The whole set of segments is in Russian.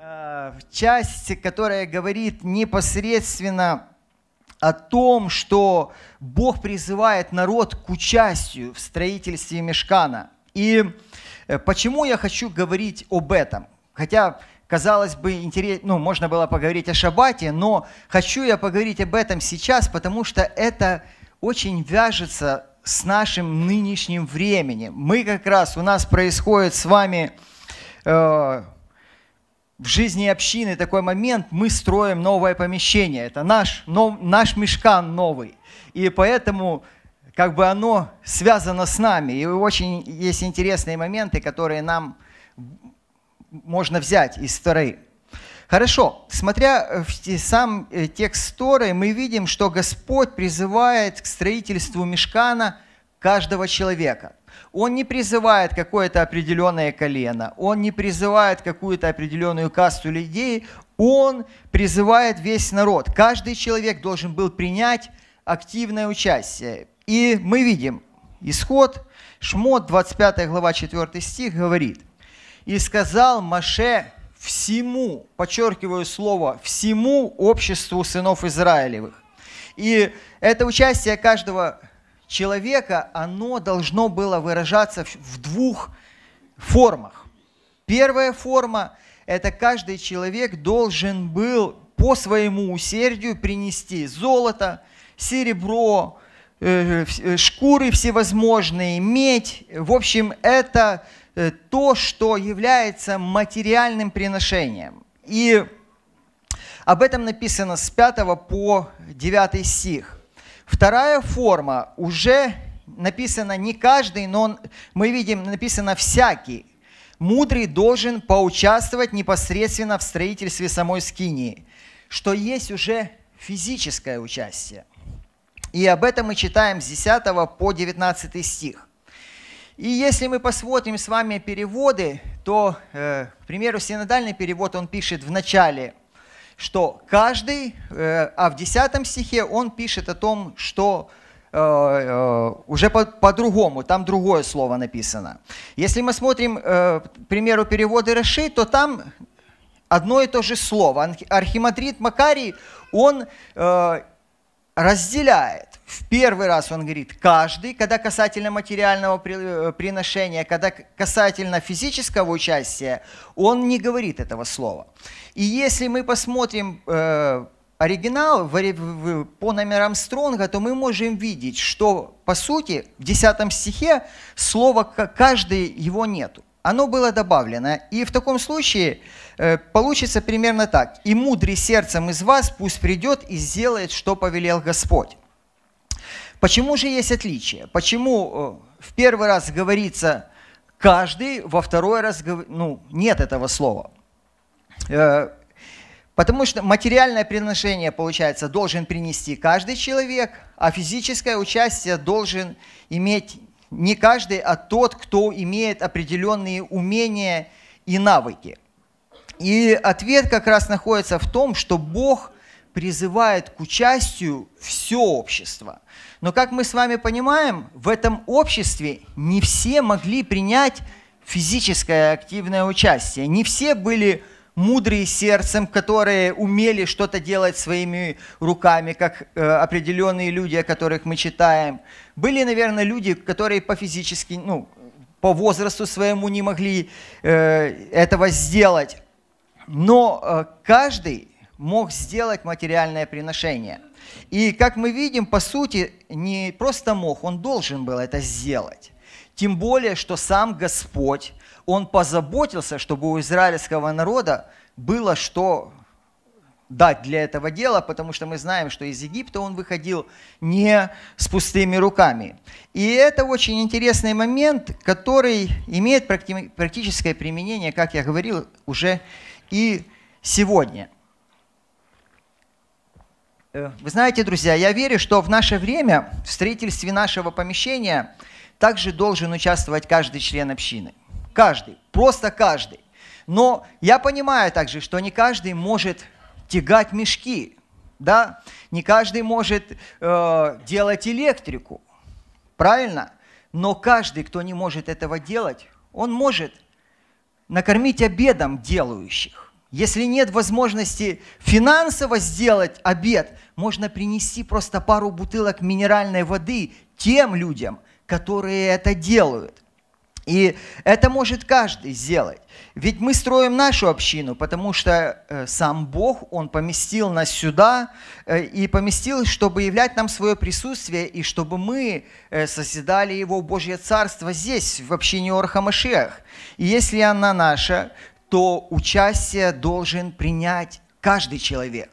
Э, часть, которая говорит непосредственно о том, что Бог призывает народ к участию в строительстве мешкана. И э, почему я хочу говорить об этом? Хотя, казалось бы, интерес, ну, можно было поговорить о Шабате, но хочу я поговорить об этом сейчас, потому что это очень вяжется с нашим нынешним временем. Мы как раз, у нас происходит с вами э, в жизни общины такой момент, мы строим новое помещение. Это наш, но, наш мешкан новый. И поэтому как бы оно связано с нами. И очень есть интересные моменты, которые нам можно взять из Торы. Хорошо, смотря в сам э, текст Торы, мы видим, что Господь призывает к строительству мешкана – каждого человека. Он не призывает какое-то определенное колено, он не призывает какую-то определенную касту людей, он призывает весь народ. Каждый человек должен был принять активное участие. И мы видим исход, Шмот, 25 глава, 4 стих говорит, «И сказал Маше всему, подчеркиваю слово, всему обществу сынов Израилевых». И это участие каждого человека, оно должно было выражаться в двух формах. Первая форма – это каждый человек должен был по своему усердию принести золото, серебро, э, э, шкуры всевозможные, медь. В общем, это э, то, что является материальным приношением. И об этом написано с 5 по 9 стих. Вторая форма уже написана не каждый, но он, мы видим, написано всякий. Мудрый должен поучаствовать непосредственно в строительстве самой скинии, что есть уже физическое участие. И об этом мы читаем с 10 по 19 стих. И если мы посмотрим с вами переводы, то, э, к примеру, синодальный перевод, он пишет в начале что каждый, э, а в 10 стихе он пишет о том, что э, э, уже по-другому, по там другое слово написано. Если мы смотрим, к примеру, переводы Раши, то там одно и то же слово. Архимадрид Макарий, он разделяет. В первый раз он говорит «каждый», когда касательно материального э, приношения, когда касательно физического участия, он не говорит этого слова. И если мы посмотрим э, оригинал по номерам Стронга, то мы можем видеть, что, по сути, в 10 стихе слова «каждый» его нету оно было добавлено. И в таком случае э, получится примерно так. «И мудрый сердцем из вас пусть придет и сделает, что повелел Господь». Почему же есть отличие? Почему э, в первый раз говорится «каждый», во второй раз ну, нет этого слова? Э, потому что материальное приношение, получается, должен принести каждый человек, а физическое участие должен иметь не каждый, а тот, кто имеет определенные умения и навыки. И ответ как раз находится в том, что Бог призывает к участию все общество. Но как мы с вами понимаем, в этом обществе не все могли принять физическое активное участие, не все были мудрые сердцем, которые умели что-то делать своими руками, как э, определенные люди, о которых мы читаем. Были, наверное, люди, которые по физически, ну, по возрасту своему не могли э, этого сделать. Но э, каждый мог сделать материальное приношение. И как мы видим, по сути, не просто мог, он должен был это сделать. Тем более, что сам Господь он позаботился, чтобы у израильского народа было что дать для этого дела, потому что мы знаем, что из Египта он выходил не с пустыми руками. И это очень интересный момент, который имеет практическое применение, как я говорил, уже и сегодня. Э, вы знаете, друзья, я верю, что в наше время в строительстве нашего помещения также должен участвовать каждый член общины – Каждый, просто каждый. Но я понимаю также, что не каждый может тягать мешки, да? Не каждый может э, делать электрику, правильно? Но каждый, кто не может этого делать, он может накормить обедом делающих. Если нет возможности финансово сделать обед, можно принести просто пару бутылок минеральной воды тем людям, которые это делают – и это может каждый сделать. Ведь мы строим нашу общину, потому что э, сам Бог, Он поместил нас сюда э, и поместил, чтобы являть нам свое присутствие, и чтобы мы э, созидали Его Божье Царство здесь, в общине Орхамашех. И если она наша, то участие должен принять каждый человек.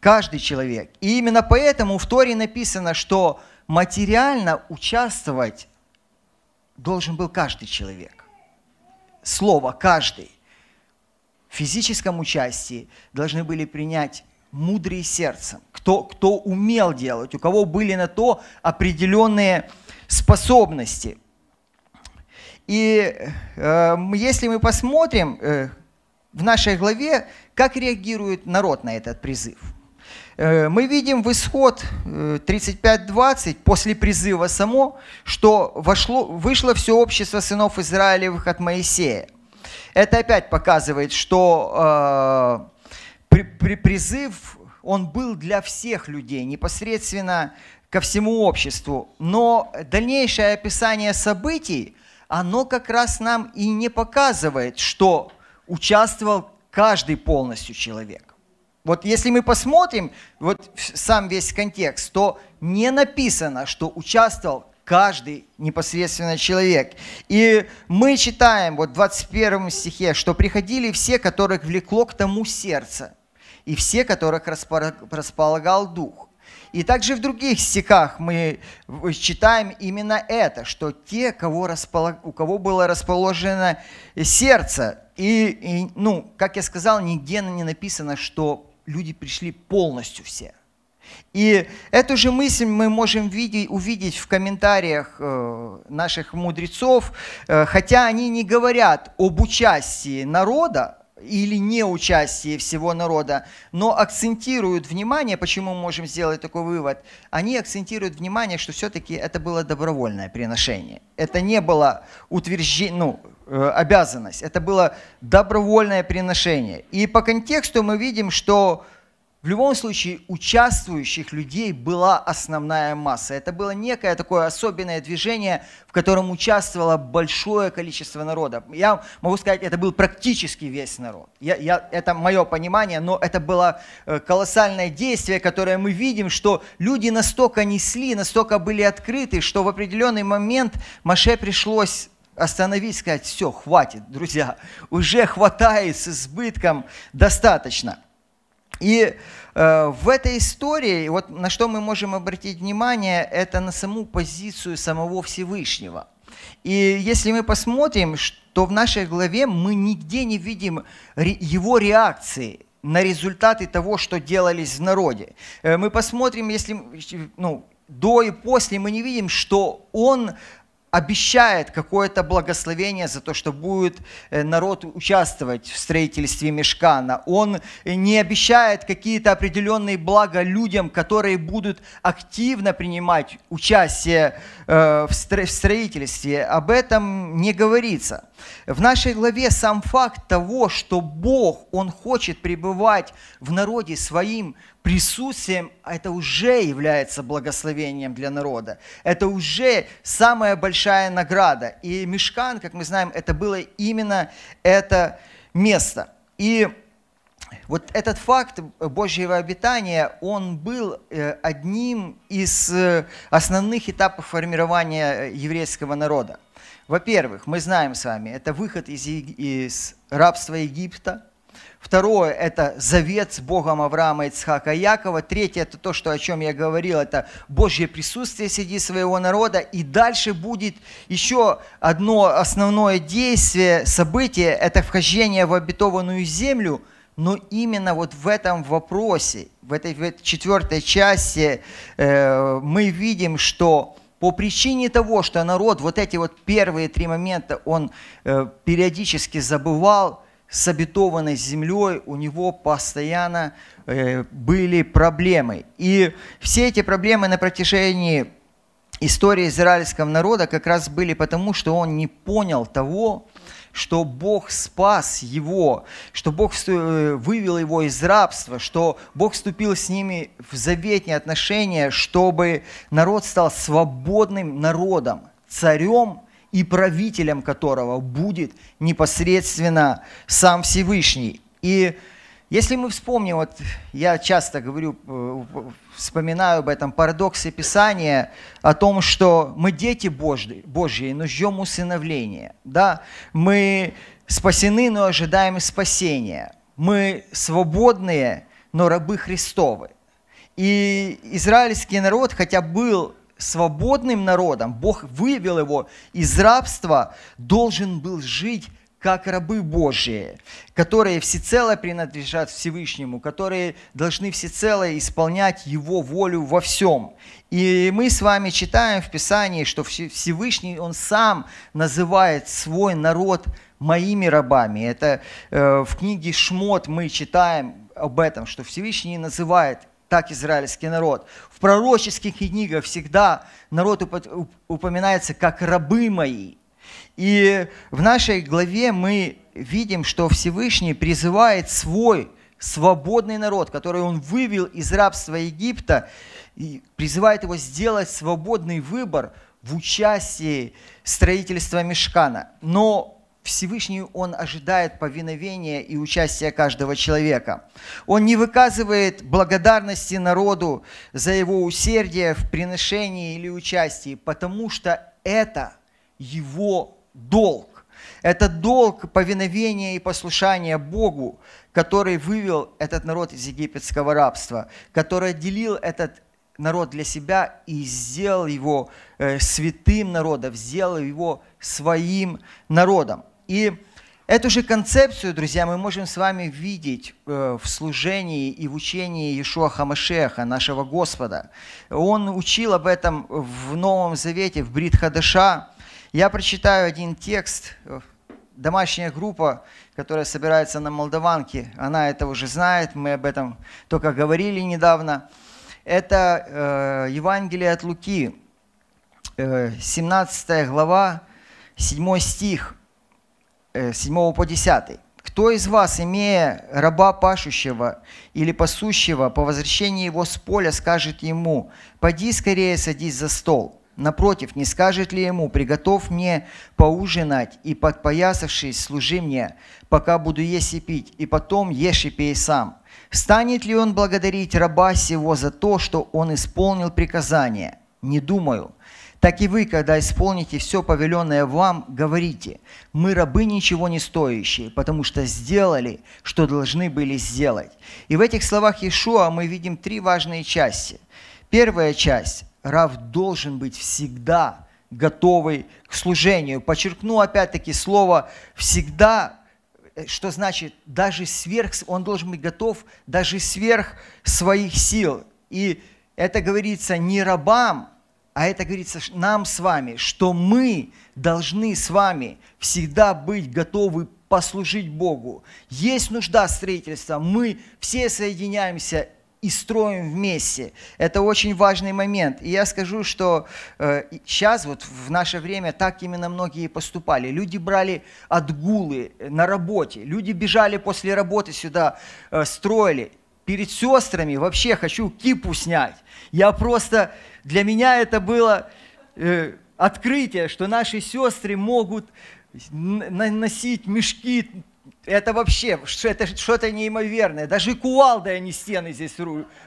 Каждый человек. И именно поэтому в Торе написано, что материально участвовать должен был каждый человек. Слово «каждый» в физическом участии должны были принять мудрые сердцем, кто, кто умел делать, у кого были на то определенные способности. И э, если мы посмотрим э, в нашей главе, как реагирует народ на этот призыв – Э, мы видим в исход 35-20 э, после призыва само, что вошло, вышло все общество сынов Израилевых от Моисея. Это опять показывает, что э, при, при, призыв он был для всех людей, непосредственно ко всему обществу. Но дальнейшее описание событий, оно как раз нам и не показывает, что участвовал каждый полностью человек. Вот если мы посмотрим вот сам весь контекст, то не написано, что участвовал каждый непосредственно человек. И мы читаем вот в 21 стихе, что приходили все, которых влекло к тому сердце, и все, которых располагал дух. И также в других стихах мы читаем именно это, что те, кого располаг... у кого было расположено сердце, и, и, ну, как я сказал, нигде не написано, что люди пришли полностью все. И эту же мысль мы можем видеть, увидеть в комментариях э, наших мудрецов, э, хотя они не говорят об участии народа или неучастии всего народа, но акцентируют внимание, почему мы можем сделать такой вывод, они акцентируют внимание, что все-таки это было добровольное приношение. Это не было утверждение, ну, Э, обязанность. Это было добровольное приношение. И по контексту мы видим, что в любом случае участвующих людей была основная масса. Это было некое такое особенное движение, в котором участвовало большое количество народа. Я могу сказать, это был практически весь народ. Я, я, это мое понимание, но это было э, колоссальное действие, которое мы видим, что люди настолько несли, настолько были открыты, что в определенный момент Маше пришлось остановить, сказать, все, хватит, друзья, уже хватает с избытком, достаточно. И э, в этой истории, вот на что мы можем обратить внимание, это на саму позицию самого Всевышнего. И если мы посмотрим, то в нашей главе мы нигде не видим его реакции на результаты того, что делались в народе. Э, мы посмотрим, если ну, до и после мы не видим, что он обещает какое-то благословение за то, что будет э, народ участвовать в строительстве мешкана. Он не обещает какие-то определенные блага людям, которые будут активно принимать участие э, в строительстве. Об этом не говорится. В нашей главе сам факт того, что Бог, Он хочет пребывать в народе своим присутствием, это уже является благословением для народа. Это уже самая большая награда. И Мешкан, как мы знаем, это было именно это место. И вот этот факт Божьего обитания, он был э, одним из э, основных этапов формирования еврейского народа. Во-первых, мы знаем с вами, это выход из, из рабства Египта. Второе – это завет с Богом Авраама, Ицхака и Якова. Третье – это то, что, о чем я говорил, это Божье присутствие среди своего народа. И дальше будет еще одно основное действие, событие – это вхождение в обетованную землю – но именно вот в этом вопросе, в этой, в этой четвертой части э, мы видим, что по причине того, что народ вот эти вот первые три момента, он э, периодически забывал с обетованной землей, у него постоянно э, были проблемы. И все эти проблемы на протяжении истории израильского народа как раз были потому, что он не понял того, что Бог спас его, что Бог э, вывел его из рабства, что Бог вступил с ними в заветные отношения, чтобы народ стал свободным народом, царем и правителем которого будет непосредственно сам Всевышний. И если мы вспомним, вот я часто говорю, э, вспоминаю об этом парадоксе Писания, о том, что мы дети Божьи, Божьи но ждем усыновления. Да? Мы спасены, но ожидаем спасения. Мы свободные, но рабы Христовы. И израильский народ, хотя был свободным народом, Бог вывел его из рабства, должен был жить как рабы Божьи, которые всецело принадлежат Всевышнему, которые должны всецело исполнять Его волю во всем. И мы с вами читаем в Писании, что Всевышний, Он сам называет свой народ моими рабами. Это э, в книге «Шмот» мы читаем об этом, что Всевышний называет так израильский народ. В пророческих книгах всегда народ упоминается как «рабы мои», и в нашей главе мы видим, что Всевышний призывает свой свободный народ, который он вывел из рабства Египта, и призывает его сделать свободный выбор в участии строительства мешкана. Но Всевышний Он ожидает повиновения и участия каждого человека. Он не выказывает благодарности народу за его усердие в приношении или участии, потому что это – его долг. Это долг повиновения и послушания Богу, который вывел этот народ из египетского рабства, который отделил этот народ для себя и сделал его э, святым народом, сделал его своим народом. И Эту же концепцию, друзья, мы можем с вами видеть э, в служении и в учении Иешуа Хамашеха, нашего Господа. Он учил об этом в Новом Завете, в Брит Хадаша, я прочитаю один текст. Э, домашняя группа, которая собирается на Молдаванке, она это уже знает, мы об этом только говорили недавно. Это э, Евангелие от Луки, э, 17 глава, 7 стих, э, 7 по 10. «Кто из вас, имея раба пашущего или пасущего, по возвращении его с поля скажет ему, «Поди скорее садись за стол», Напротив, не скажет ли ему, приготовь мне поужинать и, подпоясавшись, служи мне, пока буду есть и пить, и потом ешь и пей сам. Станет ли он благодарить раба сего за то, что он исполнил приказание? Не думаю. Так и вы, когда исполните все повеленное вам, говорите, мы рабы ничего не стоящие, потому что сделали, что должны были сделать. И в этих словах Иешуа мы видим три важные части. Первая часть раб должен быть всегда готовый к служению. Подчеркну опять-таки слово «всегда», э, что значит даже сверх, он должен быть готов даже сверх своих сил. И это говорится не рабам, а это говорится нам с вами, что мы должны с вами всегда быть готовы послужить Богу. Есть нужда строительства, мы все соединяемся и строим вместе. Это очень важный момент. И я скажу, что э, сейчас, вот в наше время, так именно многие поступали. Люди брали отгулы э, на работе, люди бежали после работы сюда, э, строили. Перед сестрами вообще хочу кипу снять. Я просто, для меня это было э, открытие, что наши сестры могут носить мешки это вообще это что-то неимоверное. Даже кувалды они стены здесь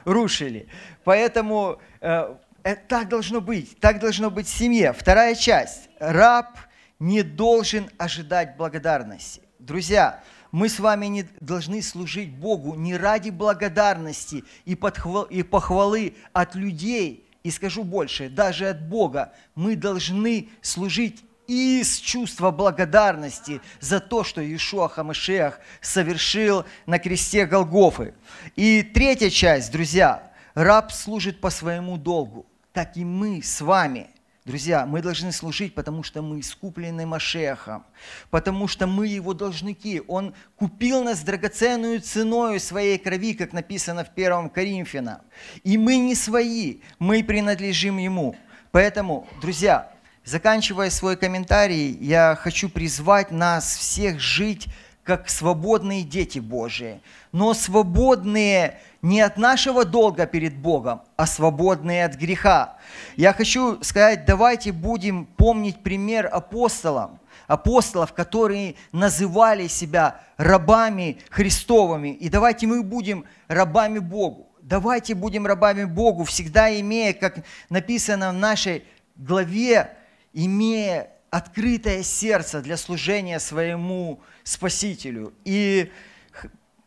рушили. Поэтому э, э, так должно быть. Так должно быть в семье. Вторая часть. Раб не должен ожидать благодарности. Друзья, мы с вами не должны служить Богу не ради благодарности и, подхвал, и похвалы от людей, и скажу больше, даже от Бога. Мы должны служить и из чувства благодарности за то, что Иешуа Хамашех совершил на кресте Голгофы. И третья часть, друзья, раб служит по своему долгу, так и мы с вами – Друзья, мы должны служить, потому что мы искуплены Машехом, потому что мы его должники. Он купил нас драгоценную ценой своей крови, как написано в первом Коринфянам. И мы не свои, мы принадлежим ему. Поэтому, друзья, Заканчивая свой комментарий, я хочу призвать нас всех жить как свободные дети Божии, но свободные не от нашего долга перед Богом, а свободные от греха. Я хочу сказать, давайте будем помнить пример апостолов, апостолов, которые называли себя рабами Христовыми. И давайте мы будем рабами Богу. Давайте будем рабами Богу, всегда имея, как написано в нашей главе, имея открытое сердце для служения своему Спасителю. И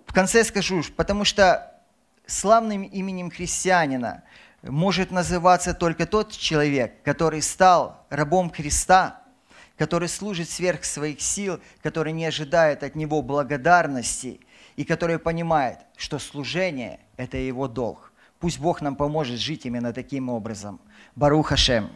в конце скажу, потому что славным именем христианина может называться только тот человек, который стал рабом Христа, который служит сверх своих сил, который не ожидает от него благодарности и который понимает, что служение – это его долг. Пусть Бог нам поможет жить именно таким образом. Баруха Шем.